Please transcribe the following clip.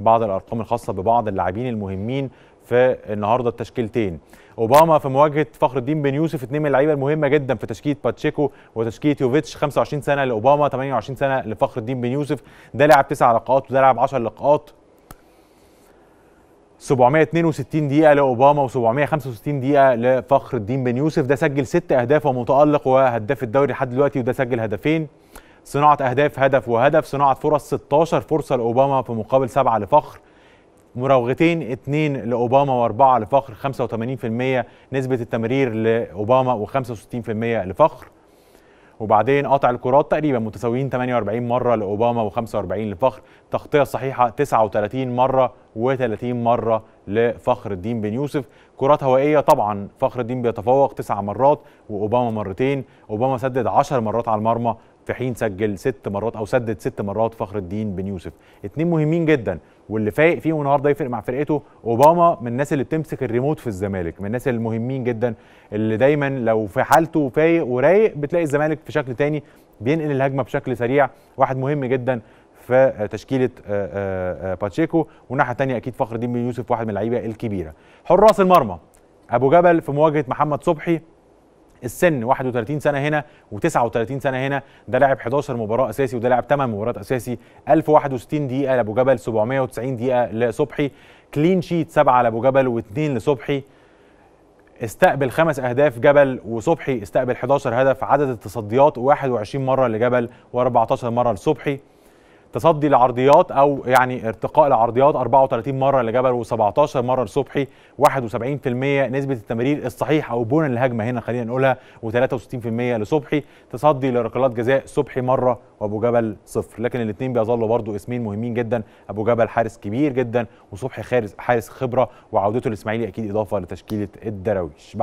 بعض الارقام الخاصه ببعض اللاعبين المهمين في النهارده التشكيلتين اوباما في مواجهه فخر الدين بن يوسف اثنين من اللعيبه المهمه جدا في تشكيله باتشيكو وتشكيله يوفيتش 25 سنه لاوباما 28 سنه لفخر الدين بن يوسف ده لعب تسع لقاءات وده لعب 10 لقاءات 762 دقيقة لأوباما و765 دقيقة لفخر الدين بن يوسف ده سجل ست أهداف ومتألق وهداف الدوري لحد دلوقتي وده سجل هدفين صناعه اهداف هدف وهدف صناعه فرص 16 فرصه لاوباما في مقابل 7 لفخر مراوغتين 2 لاوباما واربعه لفخر 85% نسبه التمرير لاوباما و65% لفخر وبعدين قطع الكرات تقريبا متساويين 48 مره لاوباما و45 لفخر تغطيه صحيحه 39 مره و30 مره لفخر الدين بن يوسف كرات هوائيه طبعا فخر الدين بيتفوق 9 مرات واوباما مرتين اوباما سدد 10 مرات على المرمى في حين سجل ست مرات او سدد ست مرات فخر الدين بن يوسف اتنين مهمين جدا واللي فايق فيهم النهارده يفرق مع فرقته اوباما من الناس اللي بتمسك الريموت في الزمالك من الناس المهمين جدا اللي دايما لو في حالته فايق ورايق بتلاقي الزمالك في شكل تاني بينقل الهجمه بشكل سريع واحد مهم جدا في تشكيله آه، آه، آه، باتشيكو والناحيه الثانيه اكيد فخر الدين بن يوسف واحد من اللعيبه الكبيره حراس المرمى ابو جبل في مواجهه محمد صبحي السن 31 سنه هنا و39 سنه هنا ده لاعب 11 مباراه اساسي وده لاعب 8 مباريات اساسي 1061 دقيقه لابو جبل 790 دقيقه لصبحي كلين شيت 7 لابو جبل واثنين لصبحي استقبل خمس اهداف جبل وصبحي استقبل 11 هدف عدد التصديات 21 مره لجبل و14 مره لصبحي تصدي لعرضيات او يعني ارتقاء لعرضيات 34 مره لجبل و17 مره لصبحي 71% نسبه التمرير الصحيح او بون الهجمه هنا خلينا نقولها و63% لصبحي تصدي لركلات جزاء صبحي مره وابو جبل صفر لكن الاثنين بيظلوا برضو اسمين مهمين جدا ابو جبل حارس كبير جدا وصبحي حارس خبره وعودته الاسماعيلي اكيد اضافه لتشكيله الدراويش